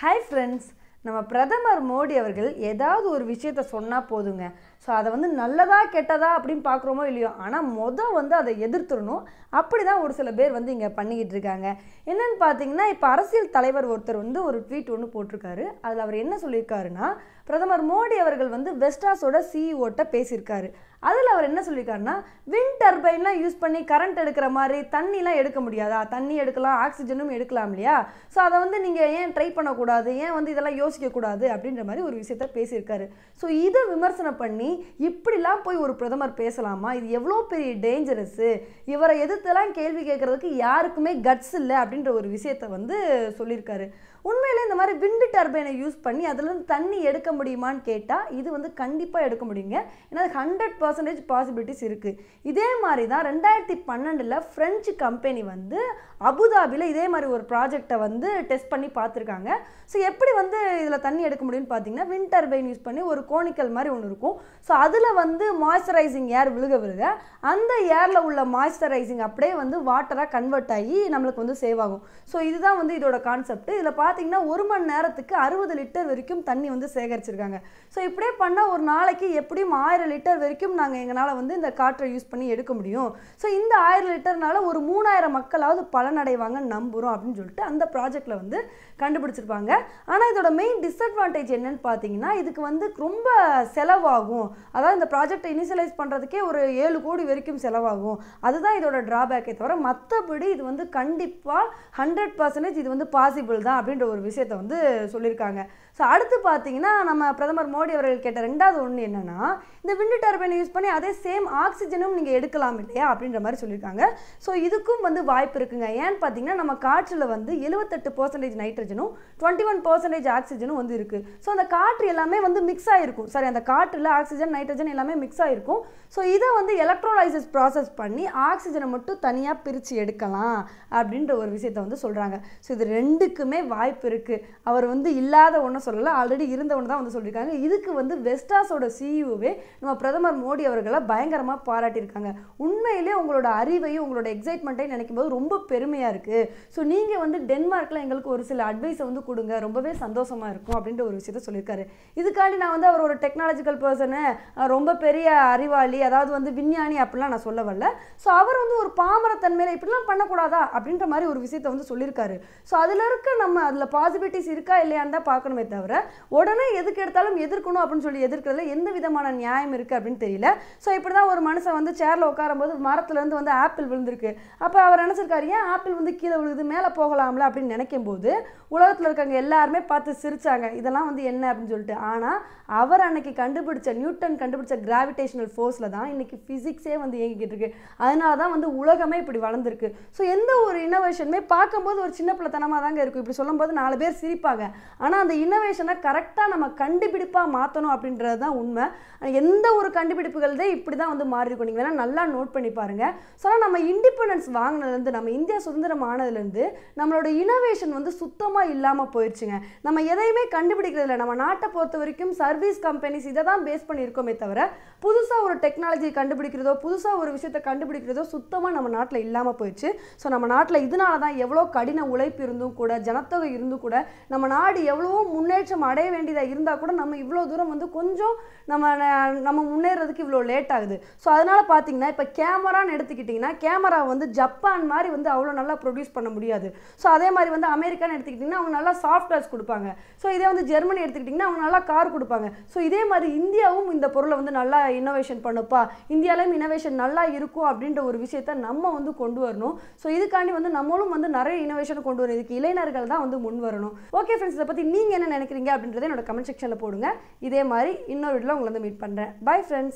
hi friends நம்ம பிரதமர் மோடி அவர்கள் ஏதாவது ஒரு விஷயத்த சொன்னால் போதுங்க ஸோ அதை வந்து நல்லதா கெட்டதா அப்படின்னு பார்க்குறோமோ இல்லையோ ஆனால் மொதல் வந்து அதை எதிர்த்துடணும் அப்படி தான் ஒரு சில பேர் வந்து இங்கே பண்ணிக்கிட்டு இருக்காங்க என்னென்னு பார்த்தீங்கன்னா இப்போ அரசியல் தலைவர் ஒருத்தர் வந்து ஒரு ட்வீட் ஒன்று போட்டிருக்காரு அதில் அவர் என்ன சொல்லியிருக்காருன்னா பிரதமர் மோடி அவர்கள் வந்து வெஸ்டாஸோட சிஇஓட்ட e பேசியிருக்காரு அதில் அவர் என்ன சொல்லியிருக்காருன்னா விண்ட் டர்பைன்லாம் யூஸ் பண்ணி கரண்ட் எடுக்கிற மாதிரி தண்ணிலாம் எடுக்க முடியாதா தண்ணி எடுக்கலாம் ஆக்சிஜனும் எடுக்கலாம் இல்லையா ஸோ அதை வந்து நீங்கள் ஏன் ட்ரை பண்ணக்கூடாது ஏன் வந்து இதெல்லாம் யோசிக்கக்கூடாது அப்படின்ற மாதிரி ஒரு விஷயத்த பேசியிருக்காரு ஸோ இதை விமர்சனம் பண்ணி இப்படிலாம் போய் ஒரு பிரதமர் பேசலாமா இது எவ்வளோ பெரிய டேஞ்சரஸ்ஸு இவரை எதிர்த்தெல்லாம் கேள்வி கேட்குறதுக்கு யாருக்குமே கட்ஸ் இல்லை அப்படின்ற ஒரு விஷயத்தை வந்து சொல்லியிருக்காரு உண்மையில் இந்த மாதிரி விண்டு டர்பைனை யூஸ் பண்ணி அதுலேருந்து தண்ணி எடுக்க முடியுமான்னு கேட்டால் இது வந்து கண்டிப்பாக எடுக்க முடியுங்க ஏன்னா அது ஹண்ட்ரட் பர்சன்டேஜ் பாசிபிலிட்டிஸ் இருக்குது இதே மாதிரி தான் ரெண்டாயிரத்தி பன்னெண்டில் ஃப்ரெஞ்சு கம்பெனி வந்து அபுதாபியில் இதே மாதிரி ஒரு ப்ராஜெக்டை வந்து டெஸ்ட் பண்ணி பார்த்துருக்காங்க ஸோ எப்படி வந்து இதில் தண்ணி எடுக்க முடியும்னு பார்த்தீங்கன்னா விண்ட் டர்பைன் யூஸ் பண்ணி ஒரு கோணிக்கல் மாதிரி ஒன்று இருக்கும் ஸோ அதில் வந்து மாய்ஸ்சரைசிங் ஏர் விழுக விழுக அந்த ஏரில் உள்ள மாய்ஸ்சரைசிங் அப்படியே வந்து வாட்டராக கன்வெர்ட் ஆகி நம்மளுக்கு வந்து சேவ் ஆகும் ஸோ இதுதான் வந்து இதோட கான்செப்ட் இதில் பார்த்தீங்கன்னா ஒரு மணி நேரத்துக்கு அறுபது லிட்டர் வரைக்கும் தண்ணி வந்து சேகரிச்சிருக்காங்க ஸோ இப்படியே பண்ணால் ஒரு நாளைக்கு எப்படியும் ஆயிரம் லிட்டர் வரைக்கும் நாங்கள் எங்களால் வந்து இந்த காற்றை யூஸ் பண்ணி எடுக்க முடியும் ஸோ இந்த ஆயிரம் லிட்டர்னால ஒரு மூணாயிரம் மக்களாவது பலனடைவாங்கன்னு நம்புகிறோம் அப்படின்னு சொல்லிட்டு அந்த ப்ராஜெக்டில் வந்து கண்டுபிடிச்சிருப்பாங்க ஆனால் இதோட மெயின் டிஸ்அட்வான்டேஜ் என்னன்னு பார்த்தீங்கன்னா இதுக்கு வந்து ரொம்ப செலவாகும் அதாவது இந்த ப்ராஜெக்டை இனிஷியலைஸ் பண்ணுறதுக்கே ஒரு ஏழு கோடி வரைக்கும் செலவாகும் அதுதான் இதோட ட்ராபேக்கே தவிர மற்றபடி இது வந்து கண்டிப்பாக ஹண்ட்ரட் பர்சன்டேஜ் இது வந்து பாசிபிள் தான் அப்படின்ற ஒரு விஷயத்தை வந்து சொல்லியிருக்காங்க ஸோ அடுத்து பார்த்தீங்கன்னா நம்ம பிரதமர் மோடி அவர்கள் கேட்ட ரெண்டாவது ஒன்று என்னென்னா இந்த விண்டு டர்பைனை யூஸ் பண்ணி அதே சேம் ஆக்சிஜனும் நீங்கள் எடுக்கலாம் இல்லையா அப்படின்ற மாதிரி சொல்லியிருக்காங்க ஸோ இதுக்கும் வந்து வாய்ப்பு இருக்குங்க ஏன்னு பார்த்தீங்கன்னா நம்ம காற்றில் வந்து எழுபத்தெட்டு பர்சன்டேஜ் நைட்ரஜனும் டுவெண்ட்டி ஒன் பர்சன்டேஜ் ஆக்சிஜனும் வந்து இருக்குது ஸோ அந்த காற்று எல்லாமே வந்து மிக்ஸ் ஆகிருக்கும் சாரி அந்த காற்றில் ஆக்சிஜன் நைட்ரஜன் எல்லாமே மிக்ஸ் ஆகிருக்கும் ஸோ இதை வந்து எலக்ட்ரோலைசஸ் ப்ராசஸ் பண்ணி ஆக்சிஜனை மட்டும் தனியாக பிரித்து எடுக்கலாம் அப்படின்ற ஒரு விஷயத்த வந்து சொல்கிறாங்க ஸோ இது ரெண்டுக்குமே வாய்ப்பு இருக்குது அவர் வந்து இல்லாத ஒன்று சொல்லலை ஆல்ரெடி இருந்தவன் தான் வந்து சொல்லியிருக்காங்க இதுக்கு வந்து வெஸ்டாஸோட சிஇஓவே e நம்ம பிரதமர் மோடி அவர்களை பயங்கரமாக பாராட்டியிருக்காங்க உண்மையிலே உங்களோட அறிவையும் உங்களோட எக்ஸைட்மெண்ட்டையும் நினைக்கும் போது ரொம்ப பெருமையாக இருக்குது ஸோ நீங்கள் வந்து டென்மார்க்கில் எங்களுக்கு ஒரு சில அட்வைஸை வந்து கொடுங்க ரொம்பவே சந்தோஷமாக இருக்கும் அப்படின்ற ஒரு விஷயத்த சொல்லியிருக்காரு இதுக்காண்டி நான் வந்து அவர் ஒரு டெக்னாலஜிக்கல் பர்சனு ரொம்ப பெரிய அறிவாளி அதாவது வந்து விஞ்ஞானி அப்படிலாம் நான் சொல்ல வரல ஸோ அவர் வந்து ஒரு பாமரத்தன்மையில் இப்படிலாம் பண்ணக்கூடாதா அப்படின்ற மாதிரி ஒரு விஷயத்த வந்து சொல்லியிருக்காரு ஸோ அதில் இருக்க நம்ம அதில் பாசிபிலிட்டிஸ் இருக்கா இல்லையான்னு தான் பார்க்கணுமே தவிர உடனே எதுக்கு எடுத்தாலும் எதிர்க்கணும் அப்படின்னு சொல்லி எதிர்க்கிறதுல எந்த விதமான நியாயம் இருக்குது அப்படின்னு தெரியல ஸோ இப்படி தான் ஒரு மனுஷன் வந்து சேரில் உட்காரும்போது மரத்துலேருந்து வந்து ஆப்பிள் விழுந்திருக்கு அப்போ அவர் நினச்சிருக்காரு ஏன் ஆப்பிள் வந்து கீழே விழுது மேலே போகலாம்ல அப்படின்னு நினைக்கும் போது உலகத்தில் இருக்கவங்க எல்லாருமே பார்த்து சிரிச்சாங்க இதெல்லாம் வந்து என்ன அப்படின்னு சொல்லிட்டு ஆனால் அவர் அன்னைக்கு கண்டுபிடிச்ச நியூட்டன் கண்டுபிடிச்ச கிராவிடேஷனல் ஃபோர்ஸில் தான் இன்றைக்கி ஃபிசிக்ஸே வந்து இயங்கிக்கிட்டு இருக்கு அதனால தான் வந்து உலகமே இப்படி வளர்ந்துருக்கு ஸோ எந்த ஒரு இன்னோவேஷனுமே பார்க்கும்போது ஒரு சின்ன பிள்ளைத்தனமாக தாங்க இருக்கும் இப்படி சொல்லும்போது நாலு பேர் சிரிப்பாங்க ஆனால் அந்த இன்னோவே இன்ஃபர்மேஷனை கரெக்டாக நம்ம கண்டுபிடிப்பாக மாற்றணும் அப்படின்றது தான் உண்மை எந்த ஒரு கண்டுபிடிப்புகள் தான் இப்படி தான் வந்து மாறி இருக்கும் நீங்கள் வேணால் நல்லா நோட் பண்ணி பாருங்கள் ஸோ நம்ம இண்டிபெண்டன்ஸ் வாங்கினதுலேருந்து நம்ம இந்தியா சுதந்திரம் ஆனதுலேருந்து நம்மளோட இனோவேஷன் வந்து சுத்தமாக இல்லாமல் போயிடுச்சுங்க நம்ம எதையுமே கண்டுபிடிக்கிறதில்ல நம்ம நாட்டை பொறுத்த வரைக்கும் சர்வீஸ் கம்பெனிஸ் இதை தான் பேஸ் பண்ணியிருக்கோமே தவிர புதுசாக ஒரு டெக்னாலஜி கண்டுபிடிக்கிறதோ புதுசாக ஒரு விஷயத்தை கண்டுபிடிக்கிறதோ சுத்தமாக நம்ம நாட்டில் இல்லாமல் போயிடுச்சு ஸோ நம்ம நாட்டில் இதனால தான் எவ்வளோ கடின உழைப்பு இருந்தும் கூட ஜனத்தொகை இருந்தும் கூட நம்ம நாடு எவ்வளவோ முன்னே முன்னேற்றம் அடைய வேண்டியதாக இருந்தால் கூட நம்ம இவ்வளோ தூரம் வந்து கொஞ்சம் நம்ம நம்ம முன்னேறதுக்கு இவ்வளோ லேட் ஆகுது ஸோ அதனால் பார்த்தீங்கன்னா இப்போ கேமரான்னு எடுத்துக்கிட்டிங்கன்னா கேமரா வந்து ஜப்பான் மாதிரி வந்து அவ்வளோ நல்லா ப்ரொடியூஸ் பண்ண முடியாது ஸோ அதே மாதிரி வந்து அமெரிக்கான்னு எடுத்துக்கிட்டிங்கன்னா அவங்க நல்லா சாஃப்ட்வேர்ஸ் கொடுப்பாங்க ஸோ இதே வந்து ஜெர்மனி எடுத்துக்கிட்டிங்கன்னா அவங்க நல்லா கார் கொடுப்பாங்க ஸோ இதே மாதிரி இந்தியாவும் இந்த பொருளை வந்து நல்லா இன்னோவேஷன் பண்ணுப்பா இந்தியாவிலும் இனோவேஷன் நல்லா இருக்கும் அப்படின்ற ஒரு விஷயத்த நம்ம வந்து கொண்டு வரணும் ஸோ இதுக்காண்டி வந்து நம்மளும் வந்து நிறைய இனோவேஷன் கொண்டு வரணும் இதுக்கு இளைஞர்கள் தான் வந்து முன் வரணும் ஓகே ஃப்ரெண்ட்ஸ் இதை பற்றி நீங்கள் என்ன நினைக்கிறீங்க நினைக்கிறீங்க அப்படின்றத என்னோட கமெண்ட் செக்ஷனில் போடுங்க இதே மாதிரி இன்னொரு வீட்டில் உங்களை வந்து மீட் பண்ணுறேன் பை ஃப்ரெண்ட்ஸ்